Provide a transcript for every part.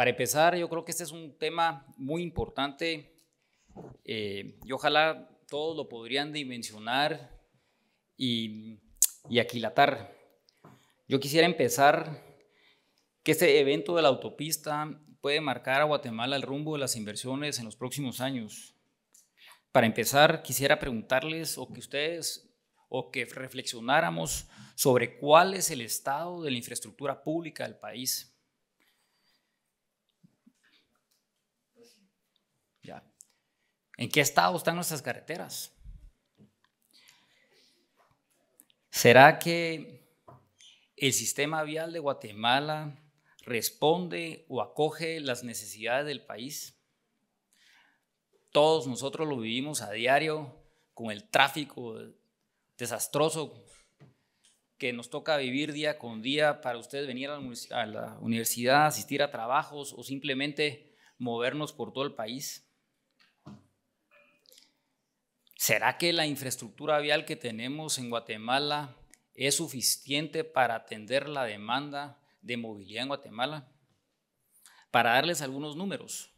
Para empezar, yo creo que este es un tema muy importante eh, y ojalá todos lo podrían dimensionar y, aquilatar. Yo quisiera empezar que este evento de la autopista puede marcar a Guatemala el rumbo de las inversiones en los próximos años. Para empezar, quisiera preguntarles o que ustedes o que reflexionáramos sobre cuál es el estado de la infraestructura pública del país. ¿En qué estado están nuestras carreteras? ¿Será que el sistema vial de Guatemala responde o acoge las necesidades del país? Todos nosotros lo vivimos a diario con el tráfico desastroso que nos toca vivir día con día para ustedes venir a la universidad, asistir a trabajos o simplemente movernos por todo el país. ¿Será que la infraestructura vial que tenemos en Guatemala es suficiente para atender la demanda de movilidad en Guatemala? Para darles algunos números,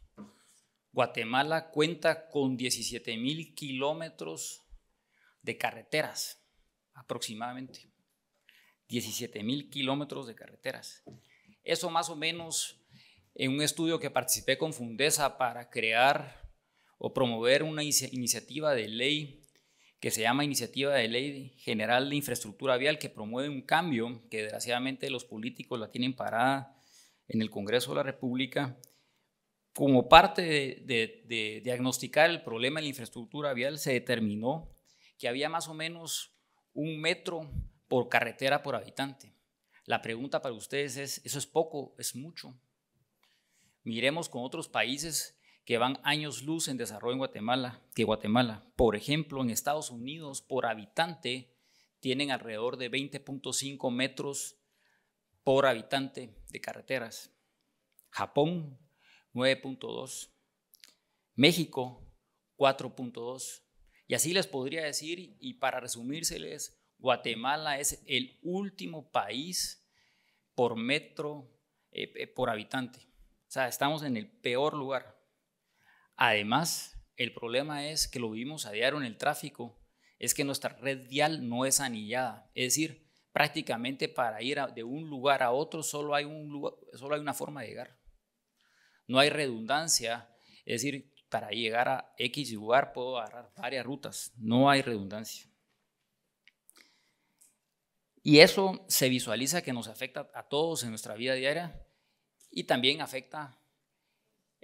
Guatemala cuenta con 17 mil kilómetros de carreteras, aproximadamente. 17 mil kilómetros de carreteras. Eso más o menos en un estudio que participé con Fundesa para crear o promover una iniciativa de ley que se llama Iniciativa de Ley General de Infraestructura Vial, que promueve un cambio que desgraciadamente los políticos la tienen parada en el Congreso de la República, como parte de, diagnosticar el problema de la infraestructura vial, se determinó que había más o menos un metro por carretera por habitante. La pregunta para ustedes es, ¿eso es poco? ¿Es mucho? Miremos con otros países que van años luz en desarrollo en Guatemala que Guatemala. Por ejemplo, en Estados Unidos, por habitante, tienen alrededor de 20.5 metros por habitante de carreteras. Japón, 9.2. México, 4.2. Y así les podría decir, y para resumírseles, Guatemala es el último país por metro, eh, eh, por habitante. O sea, estamos en el peor lugar. Además, el problema es que lo vimos a diario en el tráfico, es que nuestra red dial no es anillada, es decir, prácticamente para ir de un lugar a otro solo hay, solo hay una forma de llegar. No hay redundancia, es decir, para llegar a X lugar puedo agarrar varias rutas, no hay redundancia. Y eso se visualiza que nos afecta a todos en nuestra vida diaria y también afecta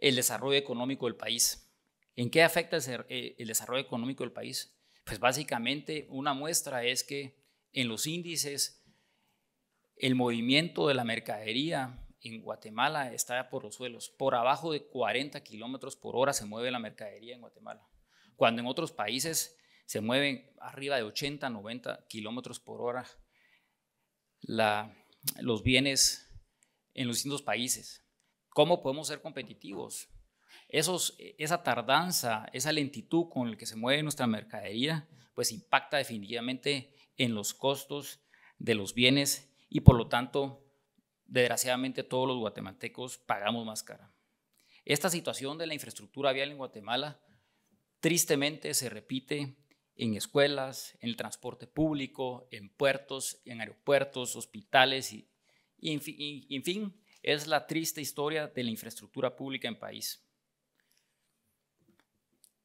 el desarrollo económico del país. ¿En qué afecta eh, el, desarrollo económico del país? Pues básicamente una muestra es que en los índices el movimiento de la mercadería en Guatemala está por los suelos. Por abajo de 40 kilómetros por hora se mueve la mercadería en Guatemala. Cuando en otros países se mueven arriba de 80, 90 kilómetros por hora los bienes en los distintos países. ¿Cómo podemos ser competitivos? Esos, esa tardanza, esa lentitud con la que se mueve nuestra mercadería, pues impacta definitivamente en los costos de los bienes y por lo tanto, desgraciadamente todos los guatemaltecos pagamos más cara. Esta situación de la infraestructura vial en Guatemala tristemente se repite en escuelas, en el transporte público, en puertos, en aeropuertos, hospitales y, en, fin, es la triste historia de la infraestructura pública en país.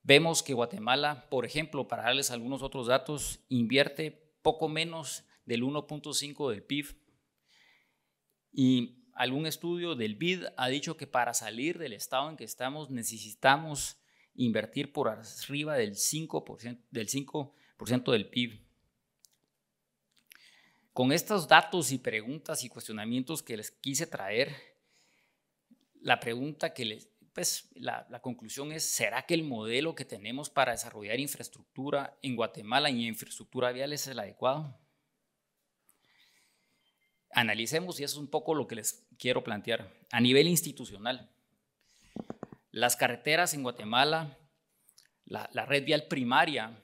Vemos que Guatemala, por ejemplo, para darles algunos otros datos, invierte poco menos del 1.5 del PIB. Y algún estudio del BID ha dicho que para salir del estado en que estamos necesitamos invertir por arriba del 5%, del 5 del PIB. Con estos datos y preguntas y cuestionamientos que les quise traer, la pregunta que les, pues, la, conclusión es, ¿será que el modelo que tenemos para desarrollar infraestructura en Guatemala y infraestructura vial es el adecuado? Analicemos, y eso es un poco lo que les quiero plantear, a nivel institucional. Las carreteras en Guatemala, la red vial primaria,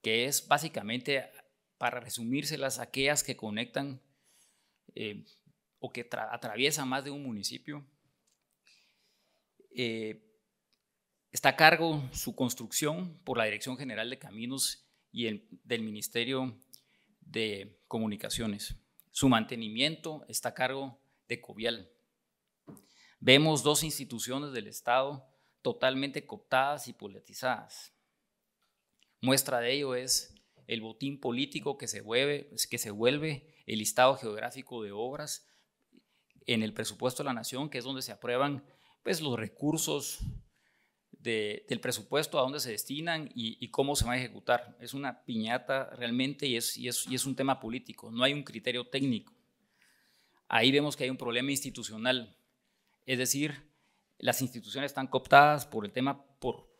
que es básicamente para las aquellas que conectan eh, o que atraviesan más de un municipio. Eh, está a cargo su construcción por la Dirección General de Caminos y del Ministerio de Comunicaciones. Su mantenimiento está a cargo de Covial. Vemos dos instituciones del Estado totalmente cooptadas y politizadas. Muestra de ello es el botín político que se vuelve, que se vuelve el listado geográfico de obras en el presupuesto de la nación, que es donde se aprueban pues, los recursos del presupuesto, a dónde se destinan y, cómo se va a ejecutar. Es una piñata realmente y es, y es, y es un tema político, no hay un criterio técnico. Ahí vemos que hay un problema institucional, es decir, las instituciones están cooptadas por el tema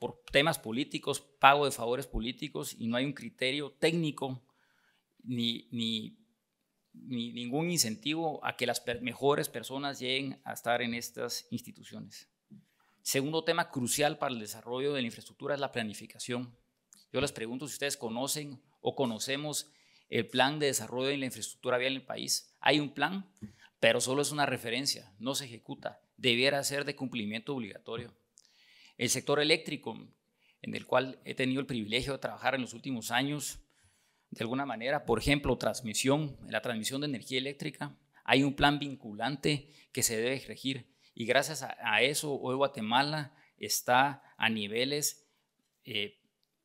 por temas políticos, pago de favores políticos y no hay un criterio técnico ni, ningún incentivo a que las mejores personas lleguen a estar en estas instituciones. Segundo tema crucial para el desarrollo de la infraestructura es la planificación. Yo les pregunto si ustedes conocen o conocemos el plan de desarrollo de la infraestructura vial en el país. Hay un plan, pero solo es una referencia, no se ejecuta. Debiera ser de cumplimiento obligatorio. El sector eléctrico, en el cual he tenido el privilegio de trabajar en los últimos años, de alguna manera, por ejemplo, transmisión, la transmisión de energía eléctrica, hay un plan vinculante que se debe regir y gracias a, eso hoy Guatemala está a niveles eh,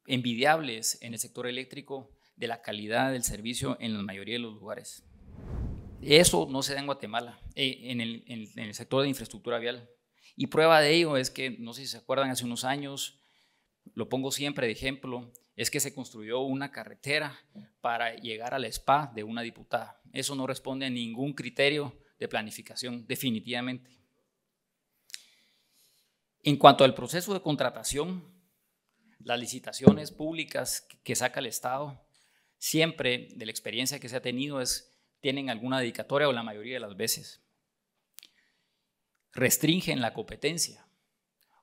envidiables en el sector eléctrico de la calidad del servicio en la mayoría de los lugares. Eso no se da en Guatemala, eh, en el sector de infraestructura vial. Y prueba de ello es que, no sé si se acuerdan, hace unos años, lo pongo siempre de ejemplo, es que se construyó una carretera para llegar a la spa de una diputada. Eso no responde a ningún criterio de planificación, definitivamente. En cuanto al proceso de contratación, las licitaciones públicas que saca el Estado, siempre de la experiencia que se ha tenido es, tienen alguna dedicatoria o la mayoría de las veces restringen la competencia.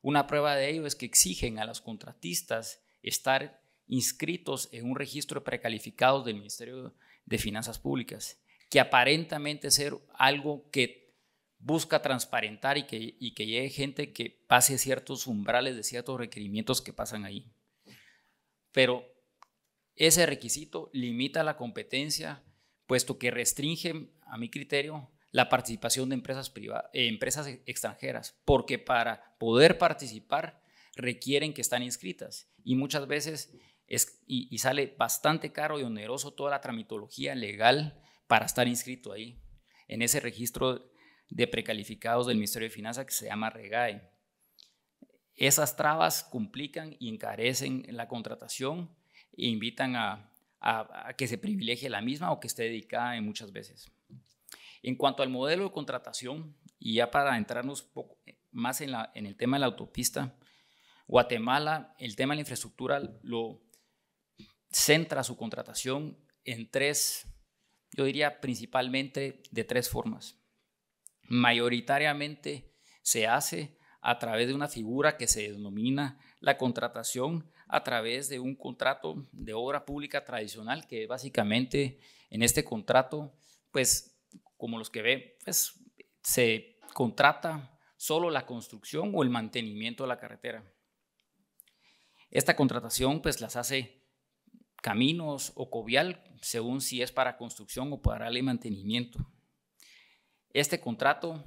Una prueba de ello es que exigen a los contratistas estar inscritos en un registro de precalificados del Ministerio de Finanzas Públicas, que aparentemente es algo que busca transparentar y que, y que llegue gente que pase ciertos umbrales de ciertos requerimientos que pasan ahí. Pero ese requisito limita la competencia, puesto que restringe, a mi criterio, la participación de empresas, privadas, eh, empresas e, extranjeras, porque para poder participar requieren que están inscritas y muchas veces es, y, sale bastante caro y oneroso toda la tramitología legal para estar inscrito ahí, en ese registro de precalificados del Ministerio de Finanzas que se llama REGAE. Esas trabas complican y encarecen la contratación e invitan a, a, que se privilegie la misma o que esté dedicada en muchas veces. En cuanto al modelo de contratación, y ya para entrarnos eh, más en, en el tema de la autopista, Guatemala, el tema de la infraestructura lo centra su contratación en tres, yo diría principalmente de tres formas. Mayoritariamente se hace a través de una figura que se denomina la contratación a través de un contrato de obra pública tradicional que básicamente en este contrato pues como los que ve, pues se contrata solo la construcción o el mantenimiento de la carretera. Esta contratación pues las hace caminos o covial, según si es para construcción o para el mantenimiento. Este contrato,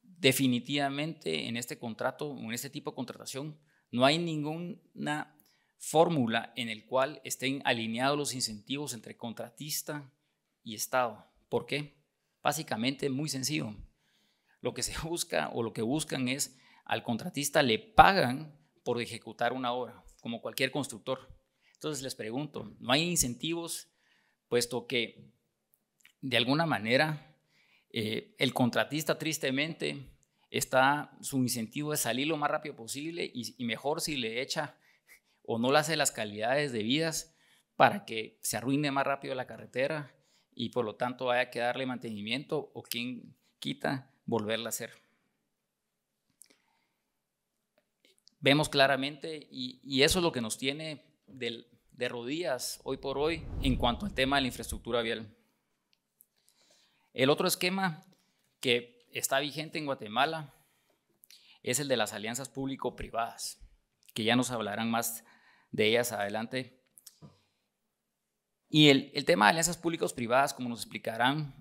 definitivamente en este contrato, en este tipo de contratación, no hay ninguna fórmula en el cual estén alineados los incentivos entre contratista y Estado. ¿Por qué? Básicamente muy sencillo. Lo que se busca o lo que buscan es al contratista le pagan por ejecutar una obra, como cualquier constructor. Entonces les pregunto, ¿no hay incentivos? Puesto que de alguna manera eh, el contratista tristemente está, su incentivo es salir lo más rápido posible y, y mejor si le echa o no le hace las calidades debidas para que se arruine más rápido la carretera y por lo tanto haya que darle mantenimiento o quien quita volverla a hacer. Vemos claramente y, eso es lo que nos tiene de rodillas hoy por hoy en cuanto al tema de la infraestructura vial. El otro esquema que está vigente en Guatemala es el de las alianzas público-privadas, que ya nos hablarán más de ellas adelante y el, tema de alianzas públicas privadas, como nos explicarán,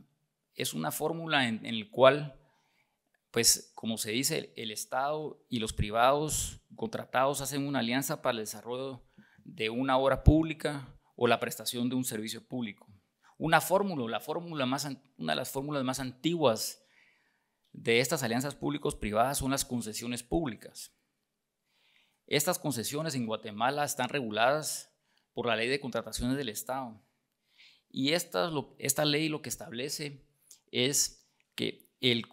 es una fórmula en, la cual, pues, como se dice, el, Estado y los privados contratados hacen una alianza para el desarrollo de una obra pública o la prestación de un servicio público. Una fórmula, la fórmula más, una de las fórmulas más antiguas de estas alianzas públicos-privadas son las concesiones públicas. Estas concesiones en Guatemala están reguladas por la ley de contrataciones del Estado. Y esta, ley lo que establece es que el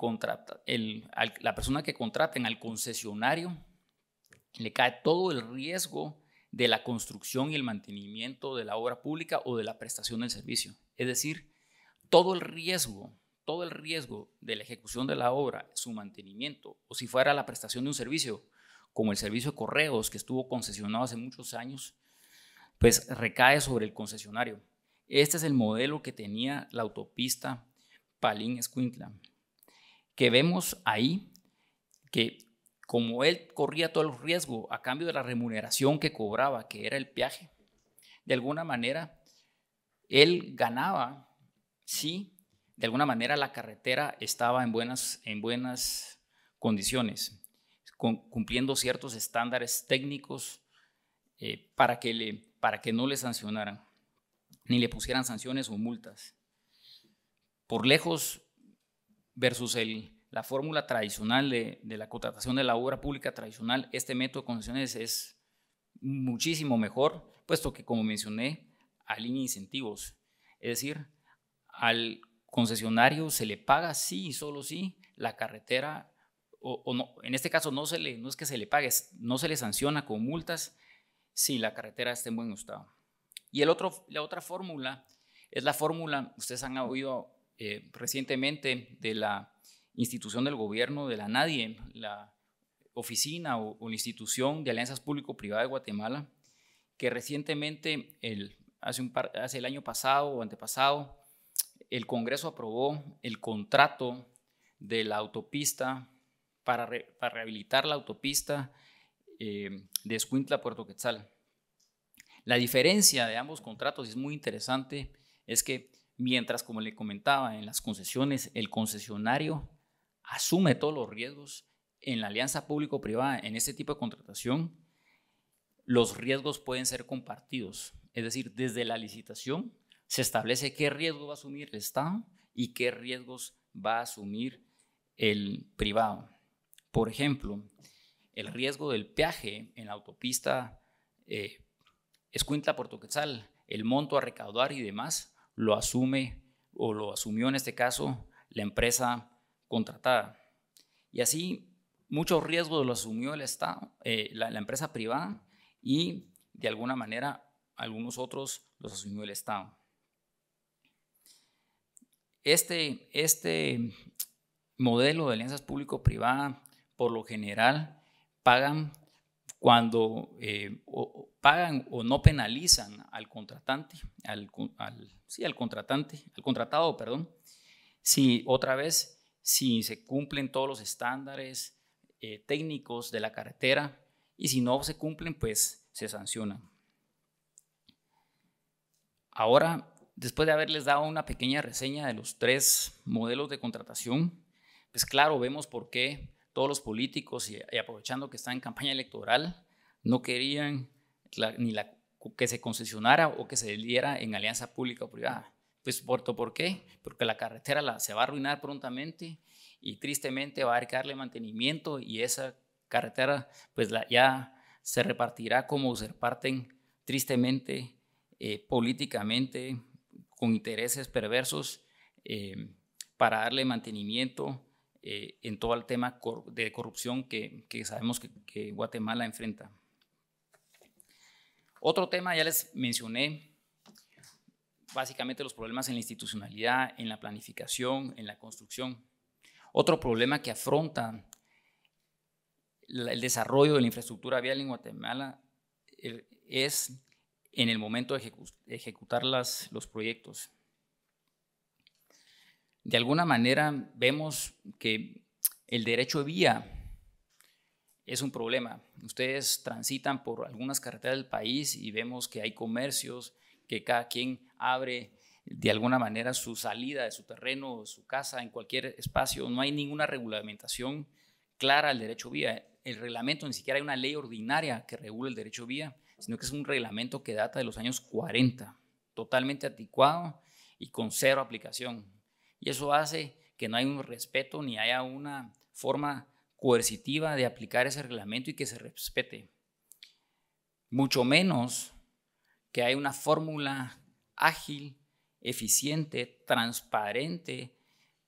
la persona que contraten al concesionario le cae todo el riesgo de la construcción y el mantenimiento de la obra pública o de la prestación del servicio. Es decir, todo el riesgo, todo el riesgo de la ejecución de la obra, su mantenimiento, o si fuera la prestación de un servicio, como el servicio de correos que estuvo concesionado hace muchos años, pues recae sobre el concesionario. Este es el modelo que tenía la autopista Palín-Escuintla, que vemos ahí que como él corría todo el riesgo a cambio de la remuneración que cobraba, que era el peaje, de alguna manera él ganaba sí, de alguna manera la carretera estaba en buenas, en buenas condiciones, cumpliendo ciertos estándares técnicos eh, para que le para que no le sancionaran, ni le pusieran sanciones o multas. Por lejos, versus la fórmula tradicional de, la contratación de la obra pública tradicional, este método de concesiones es muchísimo mejor, puesto que, como mencioné, alinea incentivos. Es decir, al concesionario se le paga sí y solo sí la carretera, o, no, en este caso no, se le, no es que se le pague, no se le sanciona con multas, si la carretera está en buen estado. Y otro, la otra fórmula es la fórmula, ustedes han oído eh, recientemente de la institución del gobierno, de la NADIE, la oficina o, la institución de alianzas público privada de Guatemala, que recientemente, hace, el año pasado o antepasado, el Congreso aprobó el contrato de la autopista para, para rehabilitar la autopista Em, de Escuintla Puerto Quetzal. La diferencia de ambos contratos es muy interesante, es que mientras, como le comentaba, en las concesiones el concesionario asume todos los riesgos, en la alianza público-privada, en este tipo de contratación, los riesgos pueden ser compartidos. Es decir, desde la licitación se establece qué riesgo va a asumir el Estado y qué riesgos va a asumir el privado. Por ejemplo, el riesgo del peaje en la autopista eh, Escuintla-Puerto Quetzal, el monto a recaudar y demás, lo asume o lo asumió en este caso la empresa contratada. Y así muchos riesgos los asumió el Estado, eh, la, empresa privada y de alguna manera algunos otros los asumió el Estado. Este, este modelo de alianzas público-privada, por lo general, pagan cuando eh, pagan o no penalizan al contratante, al, al, contratante, al contratado, perdón, si otra vez, si se cumplen todos los estándares eh, técnicos de la carretera y si no se cumplen, pues se sancionan. Ahora, después de haberles dado una pequeña reseña de los tres modelos de contratación, pues claro, vemos por qué todos los políticos, y, aprovechando que está en campaña electoral, no querían ni que se concesionara o que se diera en alianza pública o privada. Pues, ¿por qué? Porque la carretera se va a arruinar prontamente y tristemente va a haber mantenimiento y esa carretera pues ya se repartirá como se reparten tristemente eh, políticamente con intereses perversos eh, para darle mantenimiento eh, en todo el tema de corrupción que, sabemos que, Guatemala enfrenta. Otro tema, ya les mencioné, básicamente los problemas en la institucionalidad, en la planificación, en la construcción. Otro problema que afronta el desarrollo de la infraestructura vial en Guatemala eh, es en el momento de ejecutar los proyectos de alguna manera vemos que el derecho de vía es un problema. Ustedes transitan por algunas carreteras del país y vemos que hay comercios, que cada quien abre de alguna manera su salida de su terreno, su casa, en cualquier espacio. No hay ninguna regulamentación clara al derecho de vía. El reglamento, ni siquiera hay una ley ordinaria que regule el derecho de vía, sino que es un reglamento que data de los años 40, totalmente anticuado y con cero aplicación. Y eso hace que no haya un respeto ni haya una forma coercitiva de aplicar ese reglamento y que se respete. Mucho menos que haya una fórmula ágil, eficiente, transparente,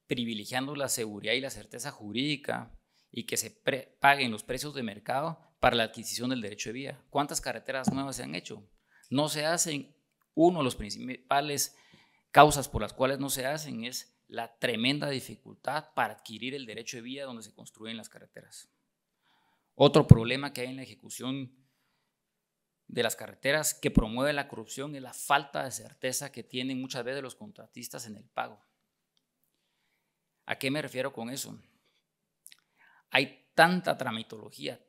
privilegiando la seguridad y la certeza jurídica y que se paguen los precios de mercado para la adquisición del derecho de vía. ¿Cuántas carreteras nuevas se han hecho? No se hacen. Uno de los principales causas por las cuales no se hacen es la tremenda dificultad para adquirir el derecho de vía donde se construyen las carreteras. Otro problema que hay en la ejecución de las carreteras que promueve la corrupción es la falta de certeza que tienen muchas veces los contratistas en el pago. ¿A qué me refiero con eso? Hay tanta tramitología,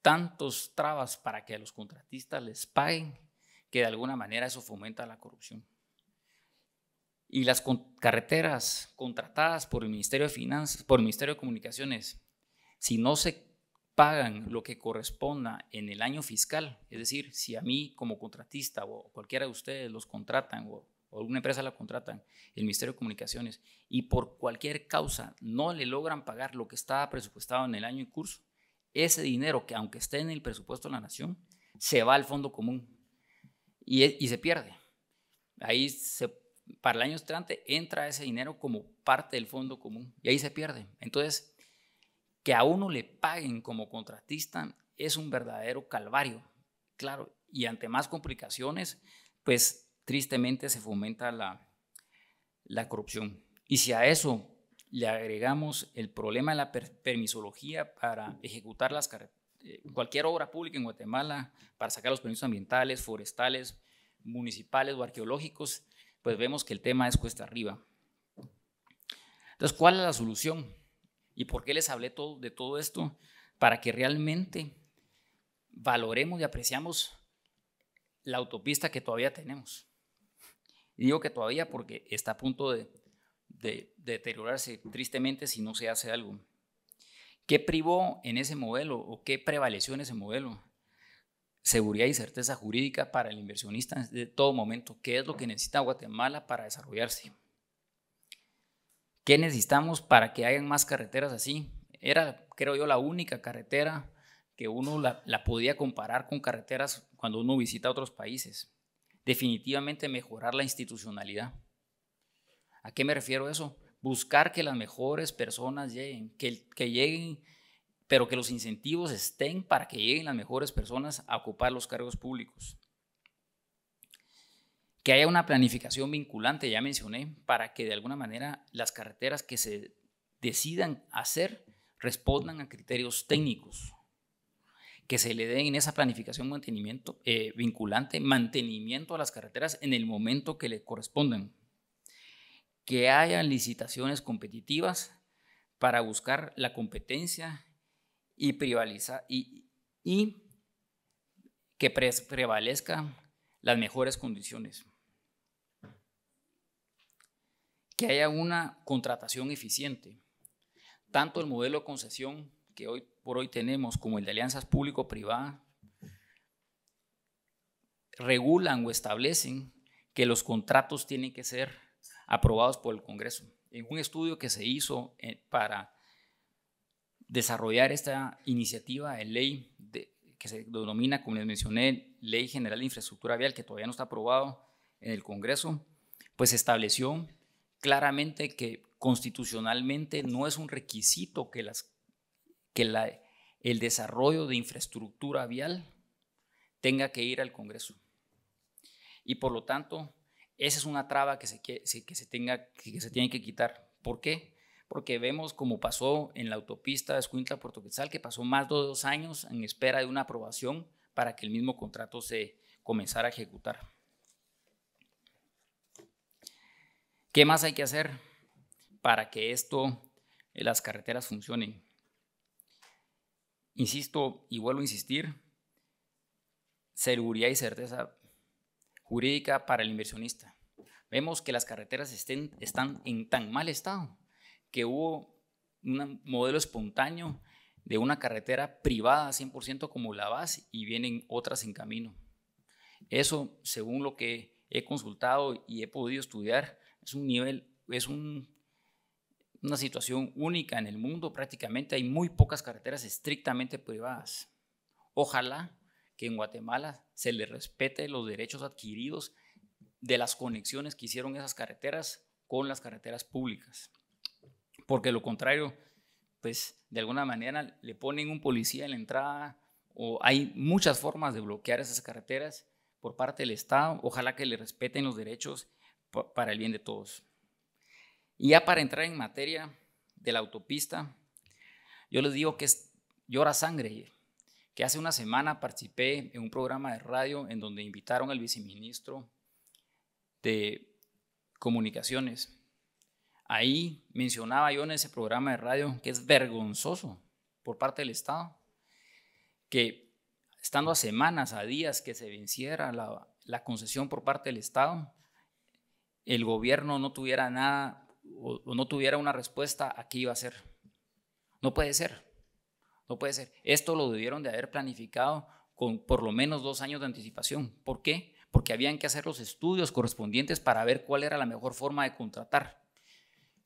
tantos trabas para que a los contratistas les paguen, que de alguna manera eso fomenta la corrupción y las carreteras contratadas por el Ministerio de Finanzas, por el Ministerio de Comunicaciones, si no se pagan lo que corresponda en el año fiscal, es decir, si a mí como contratista o cualquiera de ustedes los contratan o, alguna empresa la contratan, el Ministerio de Comunicaciones, y por cualquier causa no le logran pagar lo que estaba presupuestado en el año en curso, ese dinero que aunque esté en el presupuesto de la nación, se va al fondo común y, y se pierde. Ahí se para el año entrante entra ese dinero como parte del fondo común y ahí se pierde. Entonces, que a uno le paguen como contratista es un verdadero calvario, claro, y ante más complicaciones, pues tristemente se fomenta la, corrupción. Y si a eso le agregamos el problema de la permisología para ejecutar eh, cualquier obra pública en Guatemala, para sacar los permisos ambientales, forestales, municipales o arqueológicos, pues vemos que el tema es cuesta arriba. Entonces, ¿cuál es la solución? ¿Y por qué les hablé todo, de todo esto? Para que realmente valoremos y apreciamos la autopista que todavía tenemos. digo que todavía porque está a punto de deteriorarse tristemente si no se hace algo. ¿Qué privó en ese modelo o qué prevaleció en ese modelo? seguridad y certeza jurídica para el inversionista de todo momento. ¿Qué es lo que necesita Guatemala para desarrollarse? ¿Qué necesitamos para que hayan más carreteras así? Era, creo yo, la única carretera que uno la, podía comparar con carreteras cuando uno visita otros países. Definitivamente mejorar la institucionalidad. ¿A qué me refiero eso? Buscar que las mejores personas lleguen, que lleguen pero que los incentivos estén para que lleguen las mejores personas a ocupar los cargos públicos. Que haya una planificación vinculante, ya mencioné, para que de alguna manera las carreteras que se decidan hacer respondan a criterios técnicos. Que se le den en esa planificación mantenimiento, eh, vinculante mantenimiento a las carreteras en el momento que le correspondan. Que haya licitaciones competitivas para buscar la competencia y, y, que prevalezcan las mejores condiciones. Que haya una contratación eficiente. Tanto el modelo de concesión que hoy por hoy tenemos como el de alianzas público-privada regulan o establecen que los contratos tienen que ser aprobados por el Congreso. En un estudio que se hizo eh, para desarrollar esta iniciativa de ley que se denomina, como les mencioné, Ley General de Infraestructura Vial, que todavía no está aprobado en el Congreso, pues estableció claramente que constitucionalmente no es un requisito que, las, que el desarrollo de infraestructura vial tenga que ir al Congreso. Y por lo tanto, esa es una traba que se, tenga, que se tiene que quitar. ¿Por qué? porque vemos como pasó en la autopista de Escuintla Puerto Quetzal, que pasó más de dos años en espera de una aprobación para que el mismo contrato se comenzara a ejecutar. ¿Qué más hay que hacer para que esto, eh, las carreteras funcionen? Insisto y vuelvo a insistir, seguridad y certeza jurídica para el inversionista. Vemos que las carreteras están en tan mal estado que hubo un modelo espontáneo de una carretera privada 100% como la base y vienen otras en camino. Eso, según lo que he consultado y he podido estudiar, es un nivel, es una situación única en el mundo prácticamente. Hay muy pocas carreteras estrictamente privadas. Ojalá que en Guatemala se le respete los derechos adquiridos de las conexiones que hicieron esas carreteras con las carreteras públicas porque lo contrario, pues de alguna manera le ponen un policía en la entrada o hay muchas formas de bloquear esas carreteras por parte del Estado. Ojalá que le respeten los derechos para el bien de todos. Y ya para entrar en materia de la autopista, yo les digo que es, llora sangre, que hace una semana participé en un programa de radio en donde invitaron al viceministro de Comunicaciones, Ahí mencionaba yo en ese programa de radio que es vergonzoso por parte del Estado que estando a semanas, a días que se venciera la, concesión por parte del Estado, el gobierno no tuviera nada o, no tuviera una respuesta a qué iba a hacer. No puede ser, no puede ser. Esto lo debieron de haber planificado con por lo menos dos años de anticipación. ¿Por qué? Porque habían que hacer los estudios correspondientes para ver cuál era la mejor forma de contratar.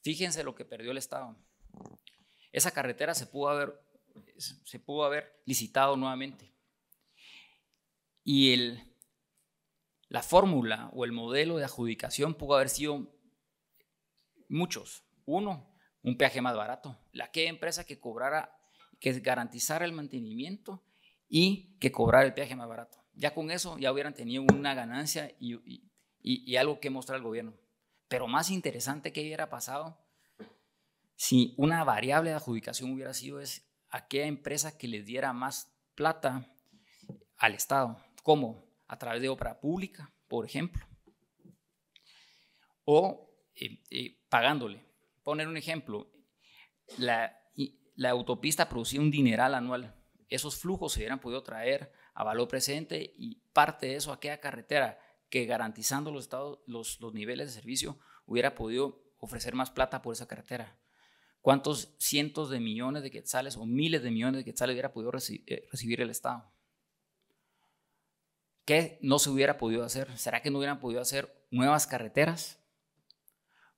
Fíjense lo que perdió el Estado. Esa carretera se pudo haber, se pudo haber licitado nuevamente. Y el, la fórmula o el modelo de adjudicación pudo haber sido muchos. Uno, un peaje más barato. La que empresa que cobrara, que garantizara el mantenimiento y que cobrara el peaje más barato. Ya con eso ya hubieran tenido una ganancia y, y algo que mostrar al gobierno. Pero más interesante que hubiera pasado si una variable de adjudicación hubiera sido es aquella empresa que le diera más plata al Estado, como a través de obra pública, por ejemplo, o eh, eh, pagándole. Poner un ejemplo, la, la autopista producía un dineral anual. Esos flujos se hubieran podido traer a valor presente y parte de eso a aquella carretera que garantizando los, estados, los, niveles de servicio hubiera podido ofrecer más plata por esa carretera. ¿Cuántos cientos de millones de quetzales o miles de millones de quetzales hubiera podido eh, recibir el Estado? ¿Qué no se hubiera podido hacer? ¿Será que no hubieran podido hacer nuevas carreteras?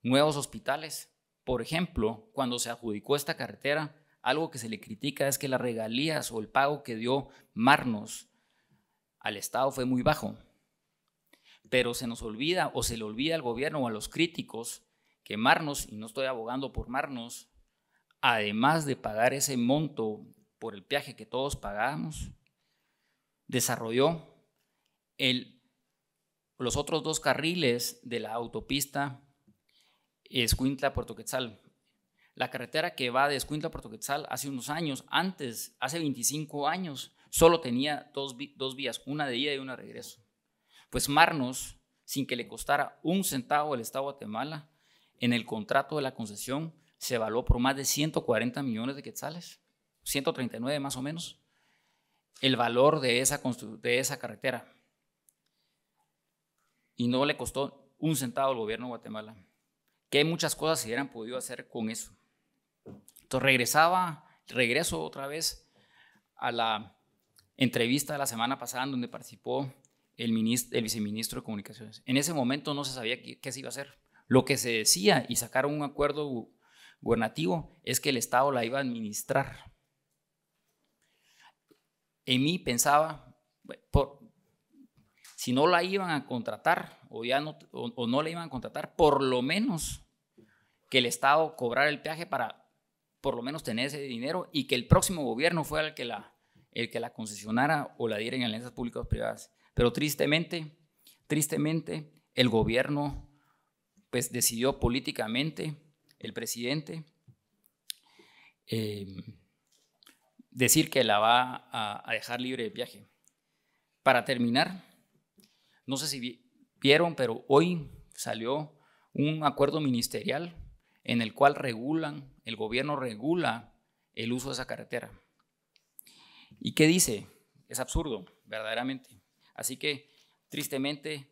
¿Nuevos hospitales? Por ejemplo, cuando se adjudicó esta carretera, algo que se le critica es que las regalías o el pago que dio Marnos al Estado fue muy bajo pero se nos olvida o se le olvida al gobierno o a los críticos que Marnos, y no estoy abogando por Marnos, además de pagar ese monto por el peaje que todos pagamos, desarrolló el, los otros dos carriles de la autopista Escuintla-Puerto Quetzal. La carretera que va de Escuintla Puerto Quetzal hace unos años, antes, hace 25 años, solo tenía dos, dos vías, una de ida y una de regreso pues Marnos, sin que le costara un centavo al Estado de Guatemala, en el contrato de la concesión se evaluó por más de 140 millones de quetzales, 139 más o menos, el valor de esa, de esa carretera. Y no le costó un centavo al gobierno de Guatemala. Que hay muchas cosas que hubieran podido hacer con eso. Entonces regresaba, regreso otra vez a la entrevista de la semana pasada en donde participó el, viceministro de Comunicaciones. En ese momento no se sabía qué, se iba a hacer. Lo que se decía y sacaron un acuerdo gubernativo es que el Estado la iba a administrar. En mí pensaba, si no la iban a contratar o, ya no, o, no la iban a contratar, por lo menos que el Estado cobrara el peaje para por lo menos tener ese dinero y que el próximo gobierno fuera el que la, el que la concesionara o la diera en alianzas públicas privadas. Pero tristemente, tristemente, el gobierno pues decidió políticamente, el presidente, em, decir que la va a, dejar libre de viaje. Para terminar, no sé si vieron, pero hoy salió un acuerdo ministerial en el cual regulan, el gobierno regula el uso de esa carretera. ¿Y qué dice? Es absurdo, verdaderamente. Así que, tristemente,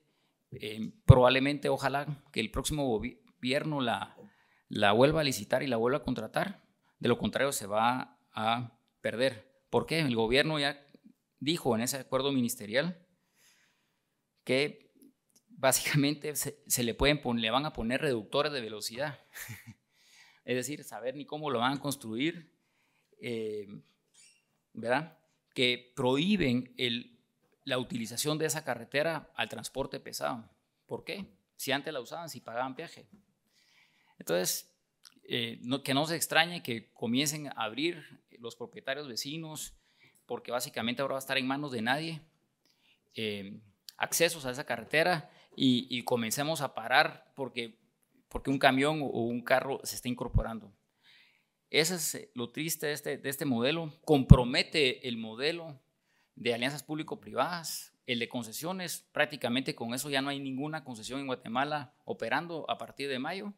eh, probablemente, ojalá que el próximo gobierno la, la vuelva a licitar y la vuelva a contratar. De lo contrario, se va a perder. ¿Por qué? El gobierno ya dijo en ese acuerdo ministerial que básicamente se, le, pueden le van a poner reductores de velocidad. es decir, saber ni cómo lo van a construir, eh, ¿verdad? Que prohíben el la utilización de esa carretera al transporte pesado. ¿Por qué? Si antes la usaban, si pagaban viaje. Entonces, eh, que no se extrañe que comiencen a abrir los propietarios vecinos, porque básicamente ahora va a estar en manos de nadie, eh, accesos a esa carretera y, comencemos a parar porque, porque un camión o un carro se está incorporando. Eso es eh, lo triste de este, de este modelo, compromete el modelo de alianzas público-privadas, el de concesiones, prácticamente con eso ya no hay ninguna concesión en Guatemala operando a partir de mayo.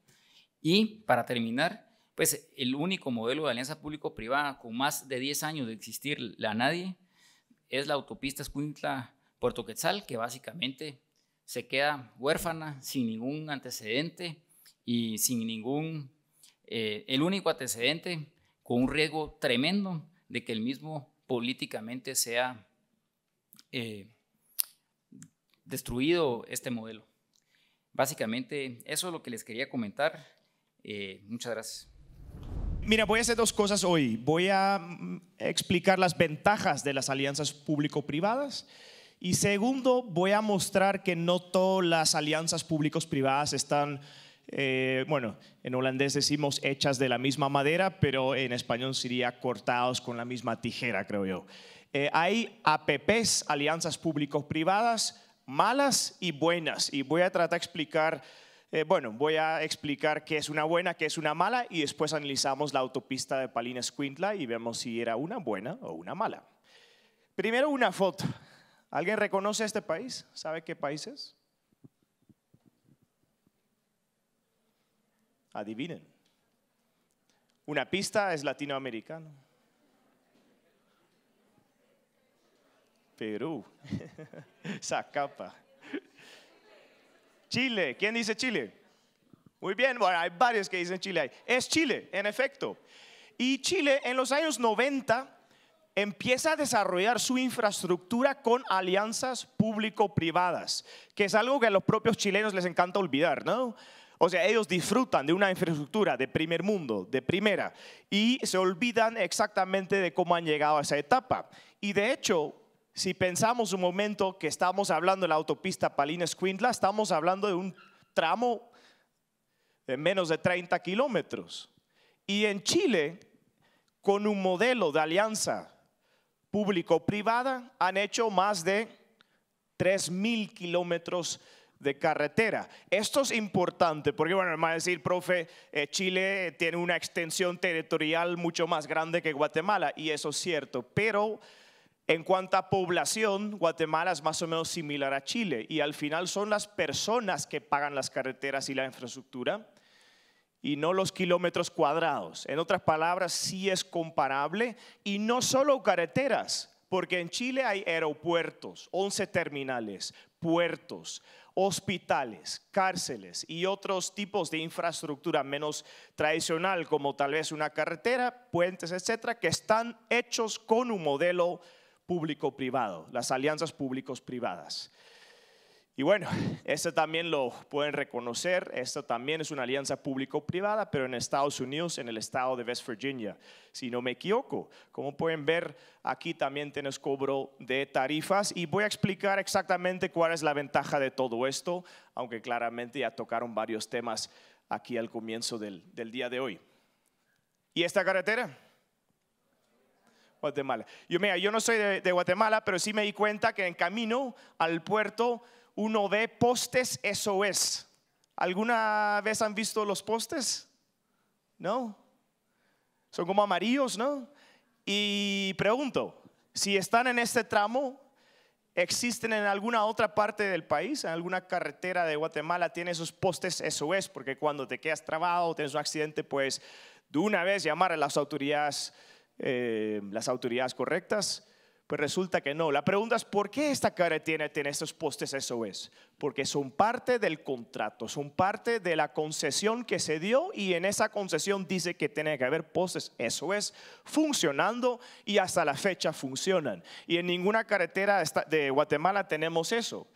Y para terminar, pues el único modelo de alianza público-privada con más de 10 años de existir la nadie es la autopista Escuintla-Puerto Quetzal, que básicamente se queda huérfana, sin ningún antecedente y sin ningún, eh, el único antecedente con un riesgo tremendo de que el mismo políticamente sea eh, destruido este modelo. Básicamente, eso es lo que les quería comentar. Eh, muchas gracias. Mira, voy a hacer dos cosas hoy. Voy a mm, explicar las ventajas de las alianzas público-privadas y segundo, voy a mostrar que no todas las alianzas públicos-privadas están, eh, bueno, en holandés decimos hechas de la misma madera, pero en español sería cortados con la misma tijera, creo yo. Eh, hay APPs, alianzas público-privadas, malas y buenas. Y voy a tratar de explicar, eh, bueno, voy a explicar qué es una buena, qué es una mala, y después analizamos la autopista de Palina Squintla y vemos si era una buena o una mala. Primero una foto. ¿Alguien reconoce este país? ¿Sabe qué país es? Adivinen. Una pista es latinoamericana. Perú, Zacapa. Chile, ¿quién dice Chile? Muy bien, bueno, hay varios que dicen Chile. Es Chile, en efecto. Y Chile en los años 90 empieza a desarrollar su infraestructura con alianzas público-privadas, que es algo que a los propios chilenos les encanta olvidar, ¿no? O sea, ellos disfrutan de una infraestructura de primer mundo, de primera, y se olvidan exactamente de cómo han llegado a esa etapa. Y de hecho, si pensamos un momento que estamos hablando de la autopista palina squintla estamos hablando de un tramo de menos de 30 kilómetros. Y en Chile, con un modelo de alianza público-privada, han hecho más de 3.000 kilómetros de carretera. Esto es importante porque, bueno, me a decir, profe, eh, Chile tiene una extensión territorial mucho más grande que Guatemala, y eso es cierto, pero en cuanto a población, Guatemala es más o menos similar a Chile y al final son las personas que pagan las carreteras y la infraestructura y no los kilómetros cuadrados. En otras palabras, sí es comparable y no solo carreteras, porque en Chile hay aeropuertos, 11 terminales, puertos, hospitales, cárceles y otros tipos de infraestructura menos tradicional, como tal vez una carretera, puentes, etcétera, que están hechos con un modelo público-privado, las alianzas públicos-privadas. Y bueno, esto también lo pueden reconocer, esto también es una alianza público-privada, pero en Estados Unidos, en el estado de West Virginia, si no me equivoco. Como pueden ver, aquí también tienes cobro de tarifas y voy a explicar exactamente cuál es la ventaja de todo esto, aunque claramente ya tocaron varios temas aquí al comienzo del día de hoy. ¿Y esta carretera? Guatemala. Yo, mira, yo no soy de, Guatemala, pero sí me di cuenta que en camino al puerto uno ve postes SOS. ¿Alguna vez han visto los postes? ¿No? Son como amarillos, ¿no? Y pregunto, si están en este tramo, ¿existen en alguna otra parte del país, en alguna carretera de Guatemala, tiene esos postes SOS? Porque cuando te quedas trabado o tienes un accidente, pues de una vez llamar a las autoridades eh, las autoridades correctas? Pues resulta que no. La pregunta es, ¿por qué esta carretera tiene estos postes SOS? Porque son parte del contrato, son parte de la concesión que se dio y en esa concesión dice que tiene que haber postes SOS funcionando y hasta la fecha funcionan. Y en ninguna carretera de Guatemala tenemos eso.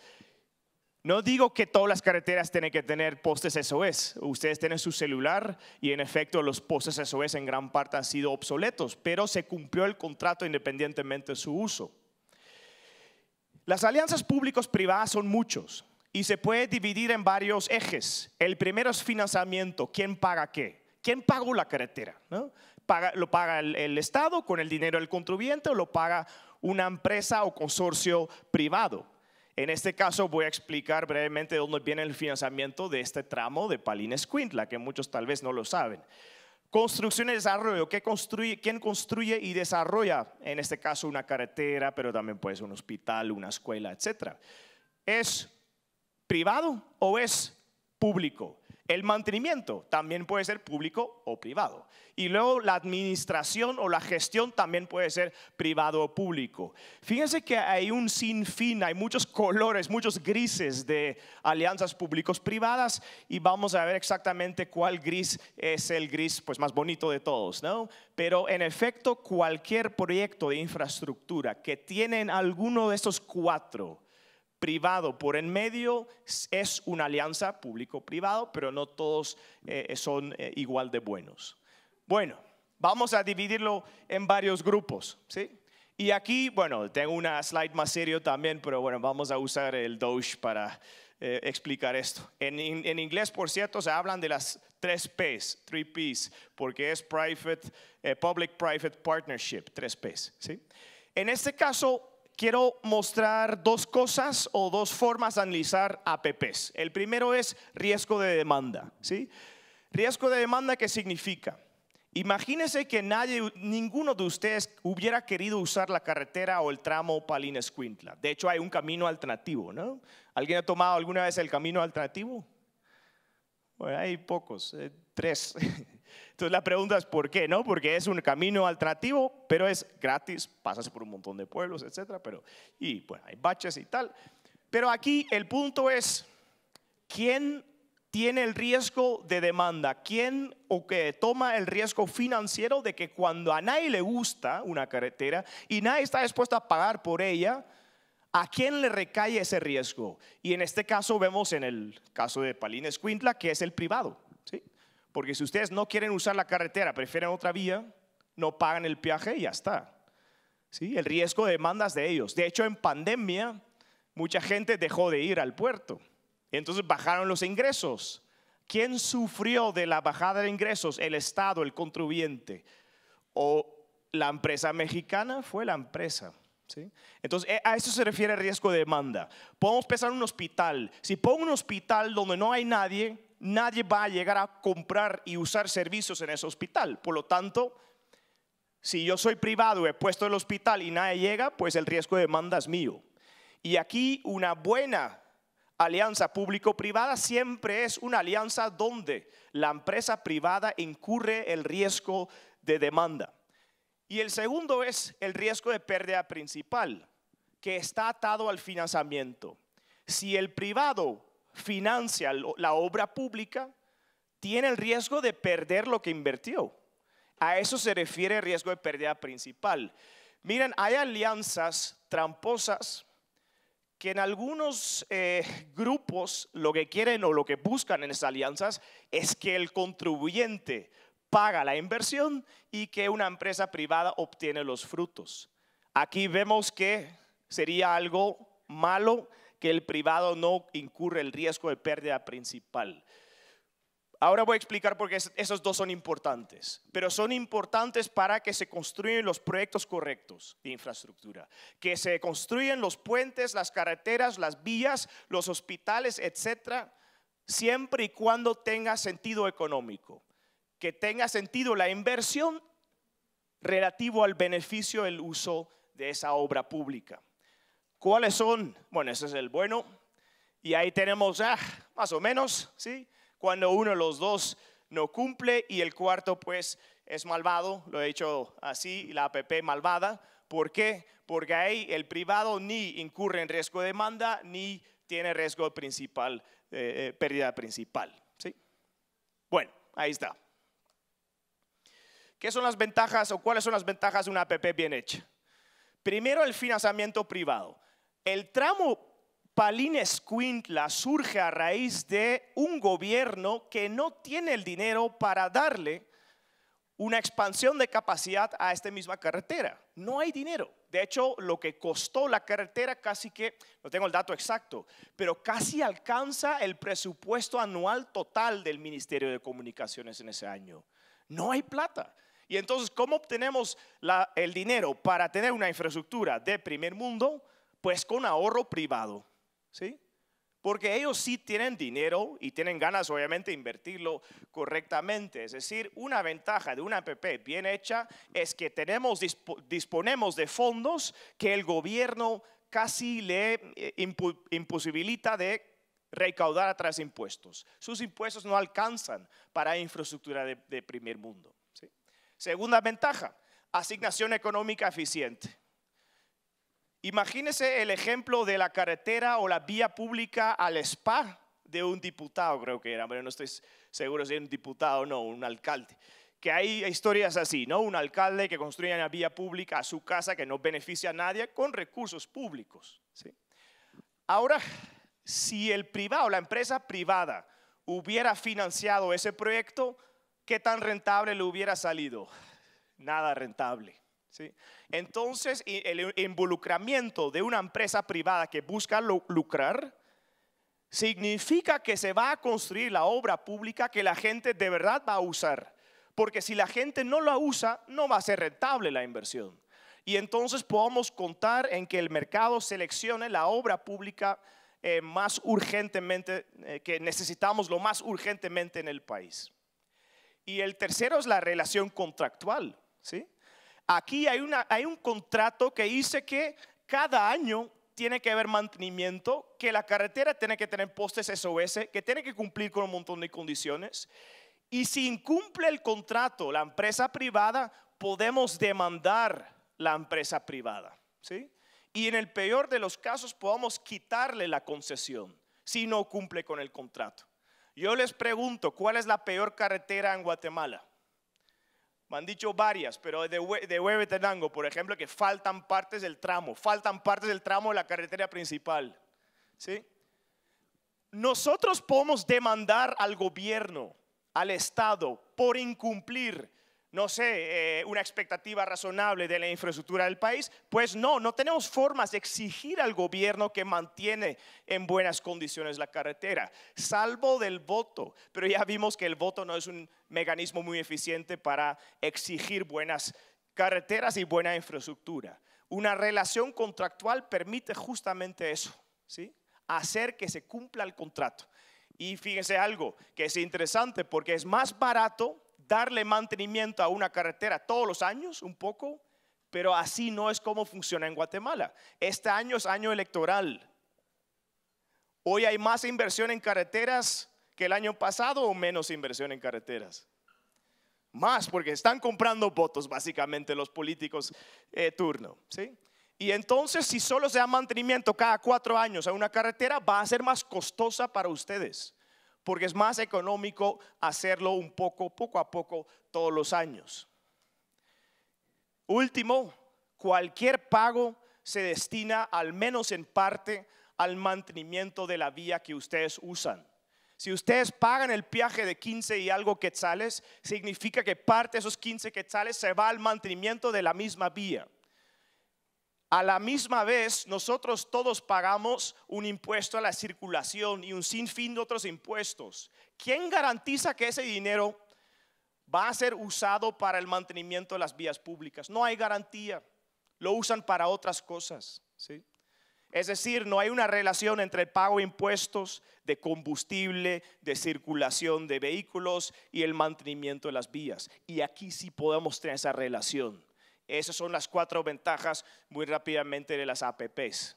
No digo que todas las carreteras tienen que tener postes SOS. Ustedes tienen su celular y en efecto los postes SOS en gran parte han sido obsoletos, pero se cumplió el contrato independientemente de su uso. Las alianzas públicos privadas son muchos y se puede dividir en varios ejes. El primero es financiamiento, quién paga qué. ¿Quién pagó la carretera? ¿Lo paga el Estado con el dinero del contribuyente o lo paga una empresa o consorcio privado? En este caso voy a explicar brevemente de dónde viene el financiamiento de este tramo de Palines la que muchos tal vez no lo saben. Construcción y desarrollo, ¿quién construye y desarrolla? En este caso una carretera, pero también puede ser un hospital, una escuela, etcétera? ¿Es privado o es público? El mantenimiento también puede ser público o privado. Y luego la administración o la gestión también puede ser privado o público. Fíjense que hay un sinfín, hay muchos colores, muchos grises de alianzas públicos-privadas y vamos a ver exactamente cuál gris es el gris pues, más bonito de todos. ¿no? Pero en efecto, cualquier proyecto de infraestructura que tienen alguno de estos cuatro, privado por en medio es una alianza público-privado, pero no todos eh, son eh, igual de buenos. Bueno, vamos a dividirlo en varios grupos, ¿sí? Y aquí, bueno, tengo una slide más serio también, pero bueno, vamos a usar el Doge para eh, explicar esto. En, en, inglés, por cierto, se hablan de las tres P's, three P's, porque es private, public-private partnership, tres P's, ¿sí? En este caso, quiero mostrar dos cosas o dos formas de analizar APPs. El primero es riesgo de demanda. ¿sí? Riesgo de demanda, ¿qué significa? Imagínense que nadie, ninguno de ustedes hubiera querido usar la carretera o el tramo Palines Escuintla. De hecho, hay un camino alternativo, ¿no? ¿Alguien ha tomado alguna vez el camino alternativo? hay pocos, eh, tres. Entonces la pregunta es ¿por qué? ¿No? Porque es un camino alternativo, pero es gratis, pasas por un montón de pueblos, etcétera, pero y bueno, hay baches y tal. Pero aquí el punto es ¿quién tiene el riesgo de demanda? ¿Quién o que toma el riesgo financiero de que cuando a nadie le gusta una carretera y nadie está dispuesto a pagar por ella, ¿A quién le recae ese riesgo? Y en este caso vemos en el caso de Palines Quintla que es el privado. Porque si ustedes no quieren usar la carretera, prefieren otra vía, no pagan el peaje y ya está. ¿Sí? El riesgo de demandas de ellos. De hecho, en pandemia, mucha gente dejó de ir al puerto. Entonces bajaron los ingresos. ¿Quién sufrió de la bajada de ingresos? El Estado, el contribuyente. ¿O la empresa mexicana? Fue la empresa. ¿Sí? Entonces, eh, a eso se refiere el riesgo de demanda. Podemos pensar en un hospital. Si pongo un hospital donde no hay nadie, nadie va a llegar a comprar y usar servicios en ese hospital. Por lo tanto, si yo soy privado, he puesto el hospital y nadie llega, pues el riesgo de demanda es mío. Y aquí una buena alianza público-privada siempre es una alianza donde la empresa privada incurre el riesgo de demanda. Y el segundo es el riesgo de pérdida principal, que está atado al financiamiento. Si el privado financia la obra pública, tiene el riesgo de perder lo que invirtió. A eso se refiere el riesgo de pérdida principal. Miren, hay alianzas tramposas que en algunos eh, grupos lo que quieren o lo que buscan en esas alianzas es que el contribuyente paga la inversión y que una empresa privada obtiene los frutos. Aquí vemos que sería algo malo el privado no incurre el riesgo de pérdida principal. Ahora voy a explicar por qué esos dos son importantes, pero son importantes para que se construyan los proyectos correctos de infraestructura, que se construyan los puentes, las carreteras, las vías, los hospitales, etcétera, siempre y cuando tenga sentido económico, que tenga sentido la inversión relativo al beneficio del uso de esa obra pública. ¿Cuáles son? Bueno, ese es el bueno. Y ahí tenemos, ah, más o menos, ¿sí? Cuando uno de los dos no cumple y el cuarto, pues, es malvado. Lo he dicho así, la app malvada. ¿Por qué? Porque ahí el privado ni incurre en riesgo de demanda ni tiene riesgo principal, eh, eh, pérdida principal. ¿sí? Bueno, ahí está. ¿Qué son las ventajas o cuáles son las ventajas de una app bien hecha? Primero, el financiamiento privado. El tramo palines surge a raíz de un gobierno que no tiene el dinero para darle una expansión de capacidad a esta misma carretera. No hay dinero. De hecho, lo que costó la carretera casi que, no tengo el dato exacto, pero casi alcanza el presupuesto anual total del Ministerio de Comunicaciones en ese año. No hay plata. Y entonces, ¿cómo obtenemos el dinero para tener una infraestructura de primer mundo? pues con ahorro privado, ¿sí? Porque ellos sí tienen dinero y tienen ganas, obviamente, de invertirlo correctamente. Es decir, una ventaja de una app bien hecha es que tenemos, disponemos de fondos que el gobierno casi le eh, imposibilita de recaudar a través de impuestos. Sus impuestos no alcanzan para infraestructura de, primer mundo. Segunda ventaja, asignación económica eficiente. Imagínese el ejemplo de la carretera o la vía pública al spa de un diputado, creo que era, pero no estoy seguro si era un diputado o no, un alcalde. Que hay historias así, ¿no? Un alcalde que construye una vía pública a su casa que no beneficia a nadie con recursos públicos. Ahora, si el privado, la empresa privada, hubiera financiado ese proyecto, ¿qué tan rentable le hubiera salido? Nada rentable. Entonces, el involucramiento de una empresa privada que busca lucrar significa que se va a construir la obra pública que la gente de verdad va a usar. Porque si la gente no la usa, no va a ser rentable la inversión. Y entonces podemos contar en que el mercado seleccione la obra pública eh, más urgentemente, eh, que necesitamos lo más urgentemente en el país. Y el tercero es la relación contractual, ¿sí? Aquí hay, un contrato que dice que cada año tiene que haber mantenimiento, que la carretera tiene que tener postes SOS, que tiene que cumplir con un montón de condiciones. Y si incumple el contrato la empresa privada, podemos demandar la empresa privada. ¿sí? Y en el peor de los casos, podemos quitarle la concesión si no cumple con el contrato. Yo les pregunto, ¿cuál es la peor carretera en Guatemala? Me han dicho varias, pero de, de Huevetenango, por ejemplo, que faltan partes del tramo, faltan partes del tramo de la carretera principal. ¿Sí? Nosotros podemos demandar al gobierno, al Estado, por incumplir no sé, eh, una expectativa razonable de la infraestructura del país? Pues no, no tenemos formas de exigir al gobierno que mantiene en buenas condiciones la carretera, salvo del voto. Pero ya vimos que el voto no es un mecanismo muy eficiente para exigir buenas carreteras y buena infraestructura. Una relación contractual permite justamente eso, ¿sí? hacer que se cumpla el contrato. Y fíjense algo que es interesante porque es más barato darle mantenimiento a una carretera todos los años, un poco, pero así no es como funciona en Guatemala. Este año es año electoral. Hoy hay más inversión en carreteras que el año pasado o menos inversión en carreteras. Más, porque están comprando votos básicamente los políticos eh, turno. ¿sí? Y entonces si solo se da mantenimiento cada cuatro años a una carretera, va a ser más costosa para ustedes porque es más económico hacerlo un poco, poco a poco, todos los años. Último, cualquier pago se destina al menos en parte al mantenimiento de la vía que ustedes usan. Si ustedes pagan el viaje de 15 y algo quetzales, significa que parte de esos 15 quetzales se va al mantenimiento de la misma vía. A la misma vez, nosotros todos pagamos un impuesto a la circulación y un sinfín de otros impuestos. ¿Quién garantiza que ese dinero va a ser usado para el mantenimiento de las vías públicas? No hay garantía. Lo usan para otras cosas. Es decir, no hay una relación entre el pago de impuestos, de combustible, de circulación de vehículos y el mantenimiento de las vías. Y aquí sí podemos tener esa relación esas son las cuatro ventajas muy rápidamente de las APPs.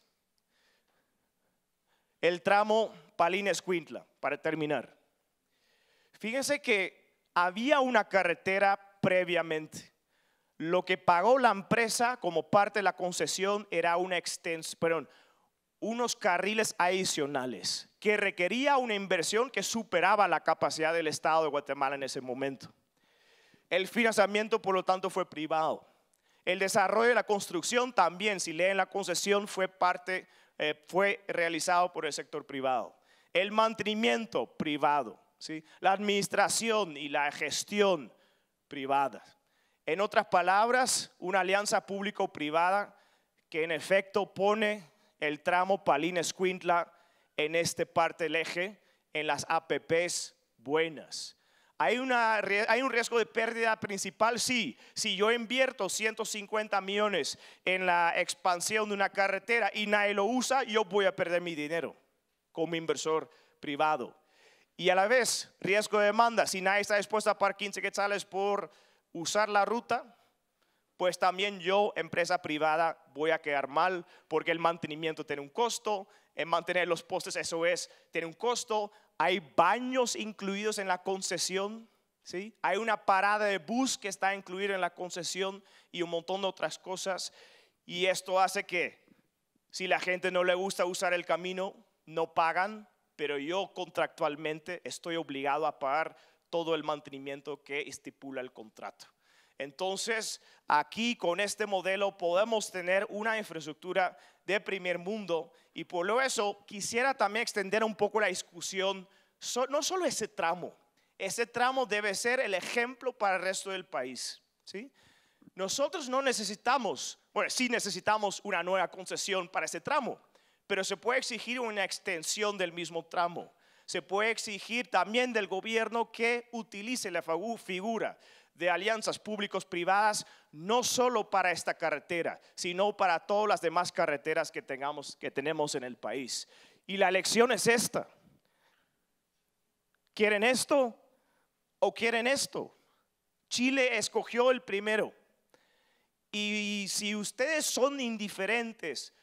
El tramo palines escuintla para terminar. Fíjense que había una carretera previamente. Lo que pagó la empresa como parte de la concesión era una perdón, unos carriles adicionales que requería una inversión que superaba la capacidad del Estado de Guatemala en ese momento. El financiamiento, por lo tanto, fue privado. El desarrollo de la construcción también, si leen la concesión, fue parte, eh, fue realizado por el sector privado. El mantenimiento privado, ¿sí? la administración y la gestión privada. En otras palabras, una alianza público-privada que en efecto pone el tramo Palín-Escuintla en este parte del eje, en las APPs buenas. ¿Hay, un riesgo de pérdida principal? Sí. Si yo invierto 150 millones en la expansión de una carretera y nadie lo usa, yo voy a perder mi dinero como inversor privado. Y a la vez, riesgo de demanda. Si nadie está dispuesto a pagar 15 quetzales por usar la ruta, pues también yo, empresa privada, voy a quedar mal porque el mantenimiento tiene un costo, en eh, mantener los postes, eso es, tiene un costo, hay baños incluidos en la concesión, ¿sí? hay una parada de bus que está incluida en la concesión y un montón de otras cosas. Y esto hace que si la gente no le gusta usar el camino, no pagan, pero yo contractualmente estoy obligado a pagar todo el mantenimiento que estipula el contrato. Entonces, aquí con este modelo podemos tener una infraestructura de primer mundo y por lo eso quisiera también extender un poco la discusión, no solo ese tramo, ese tramo debe ser el ejemplo para el resto del país. ¿sí? Nosotros no necesitamos, bueno, sí necesitamos una nueva concesión para ese tramo, pero se puede exigir una extensión del mismo tramo. Se puede exigir también del gobierno que utilice la figura de alianzas públicos privadas, no solo para esta carretera, sino para todas las demás carreteras que, tengamos, que tenemos en el país. Y la elección es esta. ¿Quieren esto o quieren esto? Chile escogió el primero. Y si ustedes son indiferentes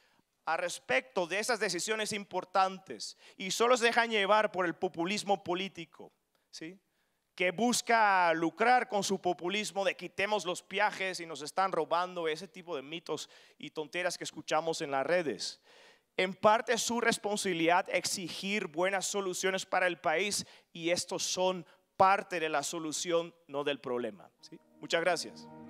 a respecto de esas decisiones importantes y solo se dejan llevar por el populismo político, ¿sí? que busca lucrar con su populismo de quitemos los viajes y nos están robando, ese tipo de mitos y tonteras que escuchamos en las redes. En parte es su responsabilidad exigir buenas soluciones para el país y estos son parte de la solución, no del problema. Muchas gracias.